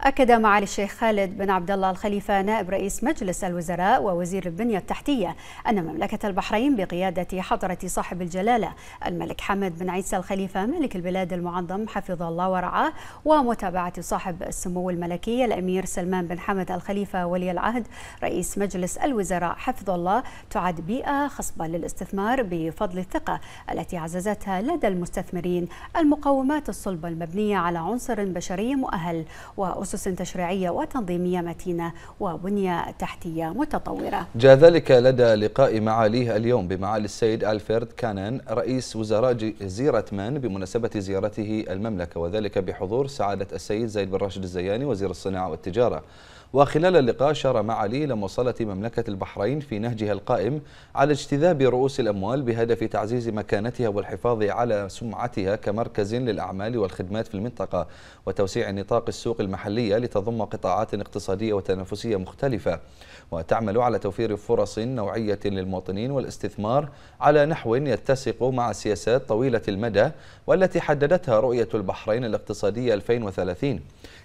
أكد معالي الشيخ خالد بن عبد الله الخليفة نائب رئيس مجلس الوزراء ووزير البنية التحتية أن مملكة البحرين بقيادة حضرة صاحب الجلالة الملك حمد بن عيسى الخليفة ملك البلاد المعظم حفظ الله ورعاه ومتابعة صاحب السمو الملكي الأمير سلمان بن حمد الخليفة ولي العهد رئيس مجلس الوزراء حفظ الله تعد بيئة خصبة للاستثمار بفضل الثقة التي عززتها لدى المستثمرين المقومات الصلبة المبنية على عنصر بشري مؤهل و أسس تشريعية وتنظيمية متينة وبنية تحتية متطورة جاء ذلك لدى لقاء معاليه اليوم بمعالي السيد ألفرد كانان رئيس وزراء جزيرة مان بمناسبة زيارته المملكة وذلك بحضور سعادة السيد زايد بن راشد الزياني وزير الصناعة والتجارة وخلال اللقاء شار معالي لموصلة مملكة البحرين في نهجها القائم على اجتذاب رؤوس الأموال بهدف تعزيز مكانتها والحفاظ على سمعتها كمركز للأعمال والخدمات في المنطقة وتوسيع نطاق السوق المحلي الداخلية لتضم قطاعات اقتصادية وتنافسية مختلفة وتعمل على توفير فرص نوعية للمواطنين والاستثمار على نحو يتسق مع السياسات طويلة المدى والتي حددتها رؤية البحرين الاقتصادية 2030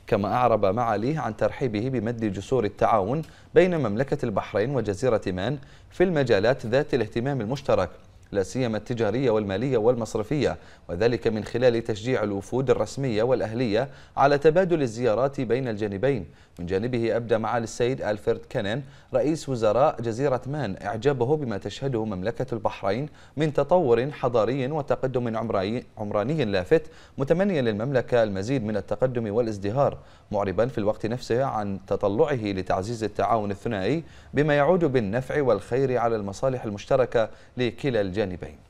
كما أعرب معاليه عن ترحيبه بمد جسور التعاون بين مملكة البحرين وجزيرة مان في المجالات ذات الاهتمام المشترك لا سيما التجارية والمالية والمصرفية وذلك من خلال تشجيع الوفود الرسمية والأهلية على تبادل الزيارات بين الجانبين من جانبه أبدى معالي السيد ألفرد كانن رئيس وزراء جزيرة مان إعجابه بما تشهده مملكة البحرين من تطور حضاري وتقدم عمراني لافت متمنيا للمملكة المزيد من التقدم والازدهار معربا في الوقت نفسه عن تطلعه لتعزيز التعاون الثنائي بما يعود بالنفع والخير على المصالح المشتركة لكلا الجانبين Jenny Bain.